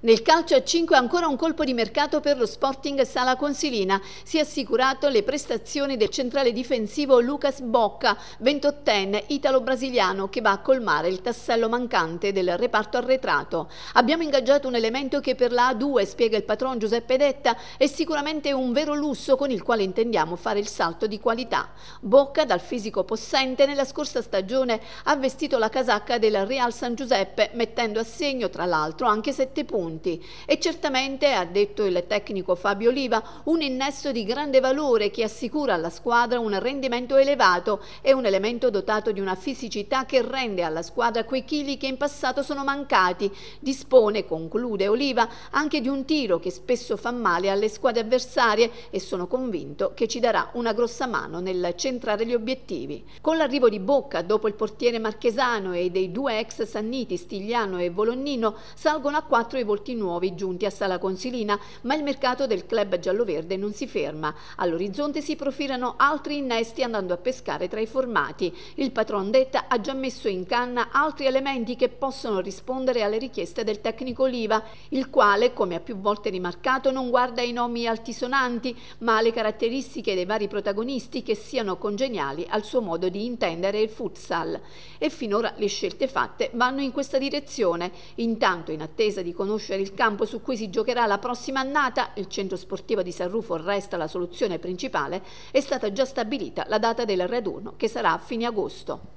Nel calcio a 5 ancora un colpo di mercato per lo Sporting Sala Consilina. Si è assicurato le prestazioni del centrale difensivo Lucas Bocca, 28enne italo-brasiliano che va a colmare il tassello mancante del reparto arretrato. Abbiamo ingaggiato un elemento che per la A2, spiega il patron Giuseppe Detta, è sicuramente un vero lusso con il quale intendiamo fare il salto di qualità. Bocca, dal fisico possente, nella scorsa stagione ha vestito la casacca del Real San Giuseppe, mettendo a segno tra l'altro anche 7 punti punti. E certamente, ha detto il tecnico Fabio Oliva, un innesso di grande valore che assicura alla squadra un rendimento elevato e un elemento dotato di una fisicità che rende alla squadra quei chili che in passato sono mancati. Dispone, conclude Oliva, anche di un tiro che spesso fa male alle squadre avversarie e sono convinto che ci darà una grossa mano nel centrare gli obiettivi. Con l'arrivo di Bocca, dopo il portiere marchesano e dei due ex Sanniti, Stigliano e Volonnino, salgono a quattro i volti volti nuovi giunti a Sala Consilina, ma il mercato del club giallo-verde non si ferma. All'orizzonte si profilano altri innesti andando a pescare tra i formati. Il patron Detta ha già messo in canna altri elementi che possono rispondere alle richieste del tecnico Oliva, il quale, come ha più volte rimarcato, non guarda i nomi altisonanti, ma le caratteristiche dei vari protagonisti che siano congeniali al suo modo di intendere il futsal. E finora le scelte fatte vanno in questa direzione. Intanto, in attesa di conoscere conoscere il campo su cui si giocherà la prossima annata, il centro sportivo di San Rufo resta la soluzione principale, è stata già stabilita la data del raduno che sarà a fine agosto.